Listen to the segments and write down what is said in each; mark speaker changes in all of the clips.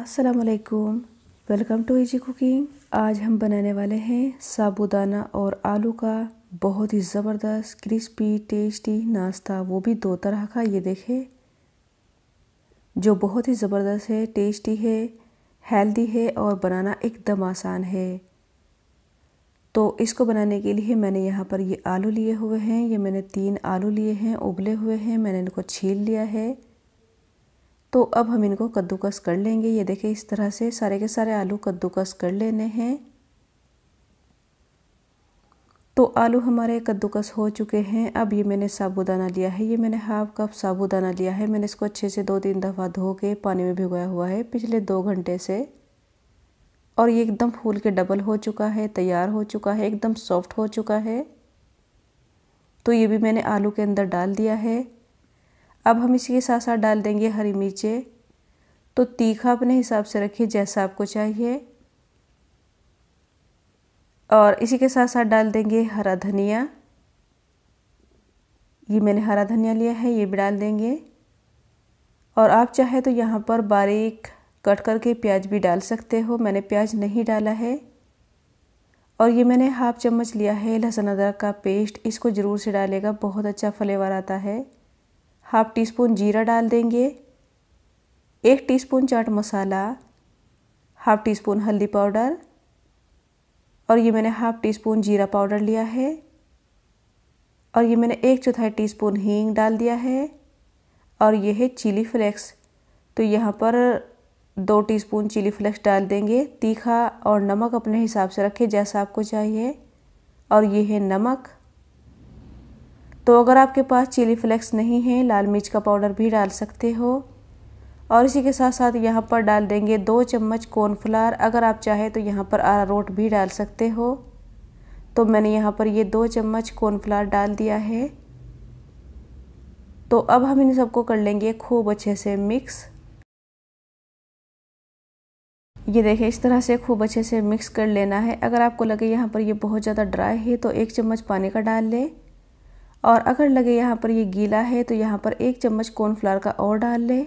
Speaker 1: असलकुम welcome to easy cooking आज हम बनाने वाले हैं साबुदाना और आलू का बहुत ही ज़बरदस्त क्रिस्पी टेस्टी नाश्ता वो भी दो तरह का ये देखें जो बहुत ही ज़बरदस्त है टेस्टी है हेल्दी है और बनाना एकदम आसान है तो इसको बनाने के लिए मैंने यहाँ पर ये आलू लिए हुए हैं ये मैंने तीन आलू लिए हैं उबले हुए हैं मैंने इनको छील लिया है तो अब हम इनको कद्दूकस कर लेंगे ये देखिए इस तरह से सारे के सारे आलू कद्दूकस कर लेने हैं तो आलू हमारे कद्दूकस हो चुके हैं अब ये मैंने साबुदाना लिया है ये मैंने हाफ कप साबुदाना लिया है मैंने इसको अच्छे से दो तीन दफ़ा धो के पानी में भिगोया हुआ है पिछले दो घंटे से और ये एकदम फूल के डबल हो चुका है तैयार हो चुका है एकदम सॉफ्ट हो चुका है तो ये भी मैंने आलू के अंदर डाल दिया है अब हम इसके साथ साथ डाल देंगे हरी मिर्चें तो तीखा अपने हिसाब से रखिए जैसा आपको चाहिए और इसी के साथ साथ डाल देंगे हरा धनिया ये मैंने हरा धनिया लिया है ये भी डाल देंगे और आप चाहे तो यहाँ पर बारीक कट करके प्याज भी डाल सकते हो मैंने प्याज नहीं डाला है और ये मैंने हाफ चम्मच लिया है लहसुन अदरक का पेस्ट इसको ज़रूर से डालेगा बहुत अच्छा फ्लेवर आता है हाफ टी स्पून जीरा डाल देंगे एक teaspoon chaat masala half teaspoon हल्दी पाउडर और ये मैंने हाफ टी स्पून जीरा पाउडर लिया है और ये मैंने एक चौथाई टीस्पून हींग डाल दिया है और ये है चिली फ्लेक्स तो यहाँ पर दो टीस्पून चिली फ्लेक्स डाल देंगे तीखा और नमक अपने हिसाब से रखें जैसा आपको चाहिए और ये है नमक तो अगर आपके पास चिली फ्लेक्स नहीं है लाल मिर्च का पाउडर भी डाल सकते हो और इसी के साथ साथ यहाँ पर डाल देंगे दो चम्मच कॉर्नफ्लावर अगर आप चाहें तो यहाँ पर आरारोट भी डाल सकते हो तो मैंने यहाँ पर ये दो चम्मच कॉर्नफ्लावर डाल दिया है तो अब हम इन सबको कर लेंगे खूब अच्छे से मिक्स ये देखें इस तरह से खूब अच्छे से मिक्स कर लेना है अगर आपको लगे यहाँ पर ये बहुत ज़्यादा ड्राई है तो एक चम्मच पानी का डाल लें और अगर लगे यहाँ पर ये गीला है तो यहाँ पर एक चम्मच कॉर्नफ्लावर का और डाल लें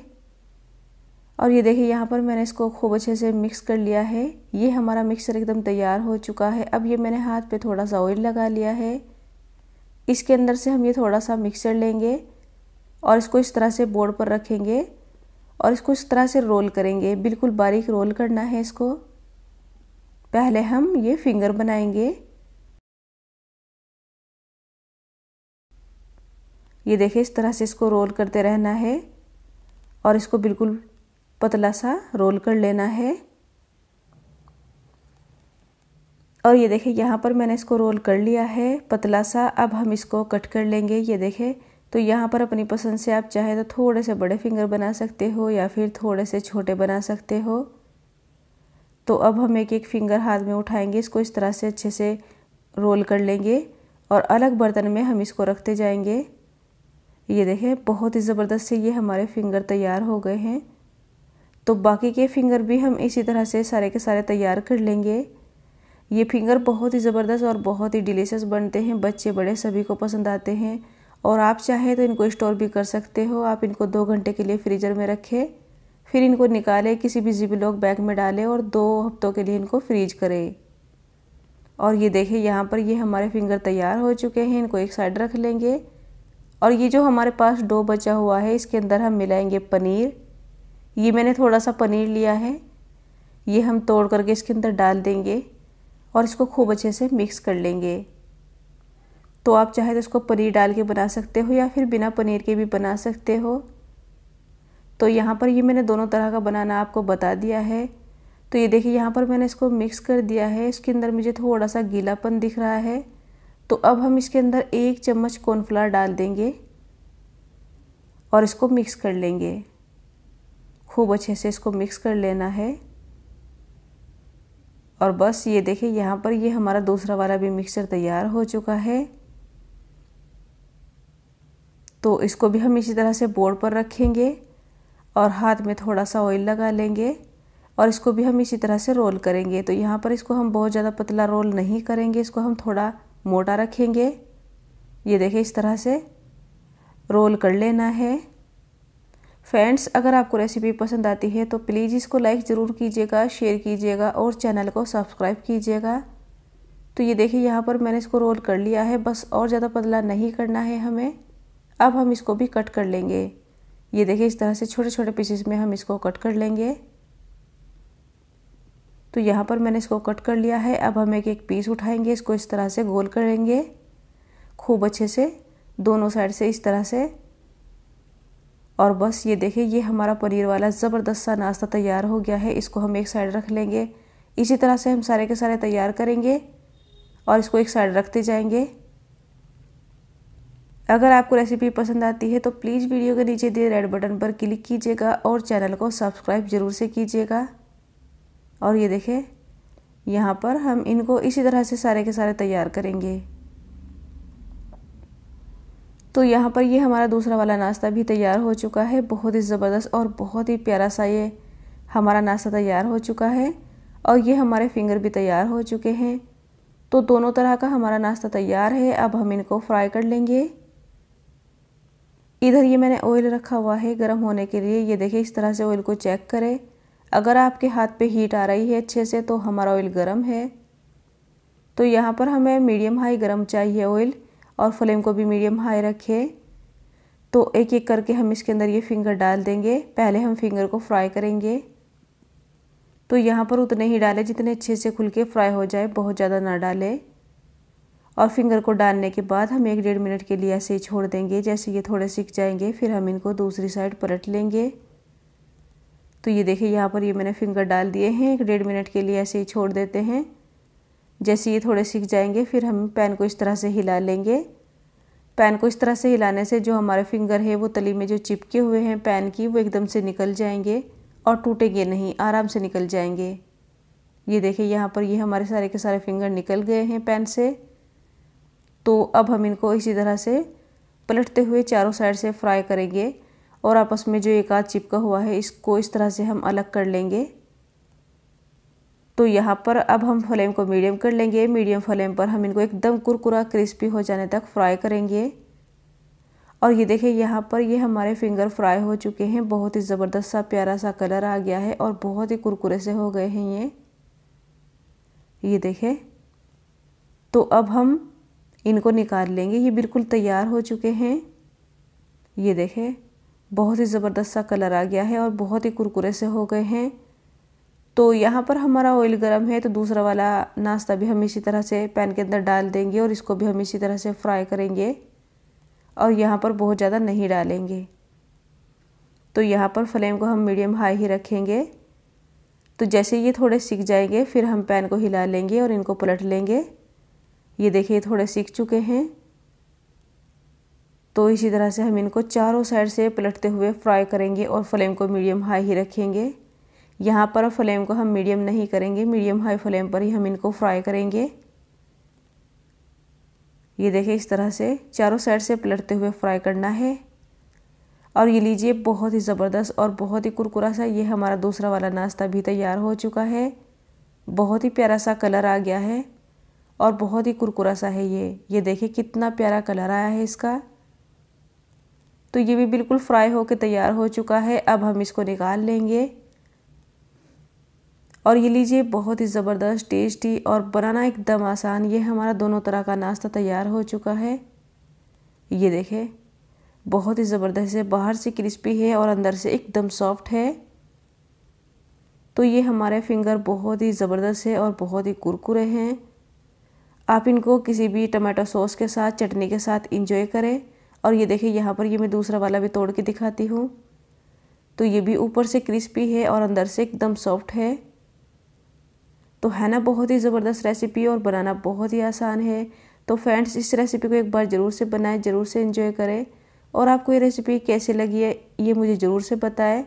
Speaker 1: और ये देखिए यहाँ पर मैंने इसको खूब अच्छे से मिक्स कर लिया है ये हमारा मिक्सर एकदम तैयार हो चुका है अब ये मैंने हाथ पे थोड़ा सा ऑयल लगा लिया है इसके अंदर से हम ये थोड़ा सा मिक्सर लेंगे और इसको इस तरह से बोर्ड पर रखेंगे और इसको इस तरह से रोल करेंगे बिल्कुल बारीक रोल करना है इसको पहले हम ये फिंगर बनाएंगे ये देखिए इस तरह से इसको रोल करते रहना है और इसको बिल्कुल पतला सा रोल कर लेना है और ये देखिए यहाँ पर मैंने इसको रोल कर लिया है पतला सा अब हम इसको कट कर लेंगे ये देखें तो यहाँ पर अपनी पसंद से आप चाहे तो थोड़े से बड़े फिंगर बना सकते हो या फिर थोड़े से छोटे बना सकते हो तो अब हम एक एक फिंगर हाथ में उठाएंगे इसको इस तरह से अच्छे से रोल कर लेंगे और अलग बर्तन में हम इसको रखते जाएंगे ये देखें बहुत ही ज़बरदस्त से ये हमारे फिंगर तैयार हो गए हैं तो बाकी के फिंगर भी हम इसी तरह से सारे के सारे तैयार कर लेंगे ये फिंगर बहुत ही ज़बरदस्त और बहुत ही डिलीशियस बनते हैं बच्चे बड़े सभी को पसंद आते हैं और आप चाहे तो इनको स्टोर भी कर सकते हो आप इनको दो घंटे के लिए फ्रीजर में रखें फिर इनको निकालें किसी भी लॉक बैग में डालें और दो हफ्तों के लिए इनको फ्रीज करें और ये देखें यहाँ पर ये हमारे फिंगर तैयार हो चुके हैं इनको एक साइड रख लेंगे और ये जो हमारे पास डो बचा हुआ है इसके अंदर हम मिलाएंगे पनीर ये मैंने थोड़ा सा पनीर लिया है ये हम तोड़ करके इसके अंदर डाल देंगे और इसको खूब अच्छे से मिक्स कर लेंगे तो आप चाहे तो इसको पनीर डाल के बना सकते हो या फिर बिना पनीर के भी बना सकते हो तो यहाँ पर ये मैंने दोनों तरह का बनाना आपको बता दिया है तो ये देखिए यहाँ पर मैंने इसको मिक्स कर दिया है इसके अंदर मुझे थोड़ा सा गीलापन दिख रहा है तो अब हम इसके अंदर एक चम्मच कॉर्नफ्लावर डाल देंगे और इसको मिक्स कर लेंगे खूब अच्छे से इसको मिक्स कर लेना है और बस ये देखिए यहाँ पर ये हमारा दूसरा वाला भी मिक्सचर तैयार हो चुका है तो इसको भी हम इसी तरह से बोर्ड पर रखेंगे और हाथ में थोड़ा सा ऑयल लगा लेंगे और इसको भी हम इसी तरह से रोल करेंगे तो यहाँ पर इसको हम बहुत ज़्यादा पतला रोल नहीं करेंगे इसको हम थोड़ा मोटा रखेंगे ये देखें इस तरह से रोल कर लेना है फ्रेंड्स अगर आपको रेसिपी पसंद आती है तो प्लीज़ इसको लाइक ज़रूर कीजिएगा शेयर कीजिएगा और चैनल को सब्सक्राइब कीजिएगा तो ये देखिए यहाँ पर मैंने इसको रोल कर लिया है बस और ज़्यादा पतला नहीं करना है हमें अब हम इसको भी कट कर लेंगे ये देखिए इस तरह से छोटे छोटे पीसेस में हम इसको कट कर लेंगे तो यहाँ पर मैंने इसको कट कर लिया है अब हम एक एक पीस उठाएंगे इसको इस तरह से गोल करेंगे खूब अच्छे से दोनों साइड से इस तरह से और बस ये देखिए ये हमारा पनीर वाला ज़बरदस्त सा नाश्ता तैयार हो गया है इसको हम एक साइड रख लेंगे इसी तरह से हम सारे के सारे तैयार करेंगे और इसको एक साइड रखते जाएंगे अगर आपको रेसिपी पसंद आती है तो प्लीज़ वीडियो के नीचे दिए रेड बटन पर क्लिक कीजिएगा और चैनल को सब्सक्राइब ज़रूर से कीजिएगा और ये देखें यहाँ पर हम इनको इसी तरह से सारे के सारे तैयार करेंगे तो यहाँ पर ये हमारा दूसरा वाला नाश्ता भी तैयार हो चुका है बहुत ही ज़बरदस्त और बहुत ही प्यारा सा ये हमारा नाश्ता तैयार हो चुका है और ये हमारे फिंगर भी तैयार हो चुके हैं तो दोनों तरह का हमारा नाश्ता तैयार है अब हम इनको फ्राई कर लेंगे इधर ये मैंने ऑयल रखा हुआ है गर्म होने के लिए ये देखें इस तरह से ऑयल को चेक करें अगर आपके हाथ पे हीट आ रही है अच्छे से तो हमारा ऑयल गर्म है तो यहाँ पर हमें मीडियम हाई गर्म चाहिए ऑयल और फ्लेम को भी मीडियम हाई रखें तो एक एक करके हम इसके अंदर ये फिंगर डाल देंगे पहले हम फिंगर को फ्राई करेंगे तो यहाँ पर उतने ही डालें जितने अच्छे से खुल के फ्राई हो जाए बहुत ज़्यादा ना डालें और फिंगर को डालने के बाद हम एक डेढ़ मिनट के लिए ऐसे ही छोड़ देंगे जैसे ये थोड़े सीख जाएंगे फिर हम इनको दूसरी साइड पलट लेंगे तो ये देखिए यहाँ पर ये मैंने फिंगर डाल दिए हैं एक डेढ़ मिनट के लिए ऐसे ही छोड़ देते हैं जैसे ये थोड़े सीख जाएंगे फिर हम पैन को इस तरह से हिला लेंगे पैन को इस तरह से हिलाने से जो हमारे फिंगर है वो तली में जो चिपके हुए हैं पैन की वो एकदम से निकल जाएंगे और टूटेंगे नहीं आराम से निकल जाएंगे ये देखिए यहाँ पर ये हमारे सारे के सारे फिंगर निकल गए हैं पैन से तो अब हम इनको इसी तरह से पलटते हुए चारों साइड से फ्राई करेंगे और आपस में जो एक आध चिपका हुआ है इसको इस तरह से हम अलग कर लेंगे तो यहाँ पर अब हम फ्लेम को मीडियम कर लेंगे मीडियम फ्लेम पर हम इनको एकदम कुरकुरा क्रिस्पी हो जाने तक फ्राई करेंगे और ये देखिए यहाँ पर ये हमारे फिंगर फ्राई हो चुके हैं बहुत ही ज़बरदस्त सा प्यारा सा कलर आ गया है और बहुत ही कुरकुरे से हो गए हैं ये ये देखें तो अब हम इनको निकाल लेंगे ये बिल्कुल तैयार हो चुके हैं ये देखें बहुत ही ज़बरदस्त सा कलर आ गया है और बहुत ही कुरकुरे से हो गए हैं तो यहाँ पर हमारा ऑयल गर्म है तो दूसरा वाला नाश्ता भी हम इसी तरह से पैन के अंदर डाल देंगे और इसको भी हम इसी तरह से फ्राई करेंगे और यहाँ पर बहुत ज़्यादा नहीं डालेंगे तो यहाँ पर फ्लेम को हम मीडियम हाई ही रखेंगे तो जैसे ये थोड़े सीख जाएंगे फिर हम पैन को हिला लेंगे और इनको पलट लेंगे ये देखिए थोड़े सीख चुके हैं तो इसी तरह से हम इनको चारों साइड से पलटते हुए फ्राई करेंगे और फ्लेम को मीडियम हाई ही रखेंगे यहाँ पर फ्लेम को हम मीडियम नहीं करेंगे मीडियम हाई फ्लेम पर ही हम इनको फ्राई करेंगे ये देखें इस तरह से चारों साइड से पलटते हुए फ्राई करना है और ये लीजिए बहुत ही ज़बरदस्त और बहुत ही कुरकुरा सा ये हमारा दूसरा वाला नाश्ता भी तैयार हो चुका है बहुत ही प्यारा सा कलर आ गया है और बहुत ही कुरकुरा सा है ये ये देखिए कितना प्यारा कलर आया है इसका तो ये भी बिल्कुल फ्राई होकर तैयार हो चुका है अब हम इसको निकाल लेंगे और ये लीजिए बहुत ही ज़बरदस्त टेस्टी और बनाना एकदम आसान ये हमारा दोनों तरह का नाश्ता तैयार हो चुका है ये देखें बहुत ही ज़बरदस्त है बाहर से क्रिस्पी है और अंदर से एकदम सॉफ्ट है तो ये हमारे फिंगर बहुत ही ज़बरदस्त है और बहुत ही कुरकुरे हैं आप इनको किसी भी टमाटो सॉस के साथ चटनी के साथ इंजॉय करें और ये देखिए यहाँ पर ये मैं दूसरा वाला भी तोड़ के दिखाती हूँ तो ये भी ऊपर से क्रिस्पी है और अंदर से एकदम सॉफ्ट है तो है ना बहुत ही ज़बरदस्त रेसिपी और बनाना बहुत ही आसान है तो फ्रेंड्स इस रेसिपी को एक बार ज़रूर से बनाएं ज़रूर से इन्जॉय करें और आपको ये रेसिपी कैसी लगी है ये मुझे ज़रूर से बताएं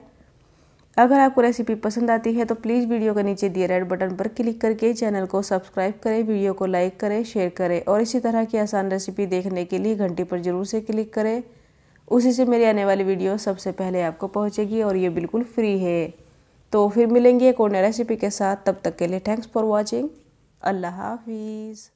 Speaker 1: अगर आपको रेसिपी पसंद आती है तो प्लीज़ वीडियो के नीचे दिए रेड बटन पर क्लिक करके चैनल को सब्सक्राइब करें वीडियो को लाइक करें शेयर करें और इसी तरह की आसान रेसिपी देखने के लिए घंटी पर ज़रूर से क्लिक करें उसी से मेरी आने वाली वीडियो सबसे पहले आपको पहुँचेगी और ये बिल्कुल फ्री है तो फिर मिलेंगे एक और रेसिपी के साथ तब तक के लिए थैंक्स फॉर वॉचिंग अल्लाह हाफिज़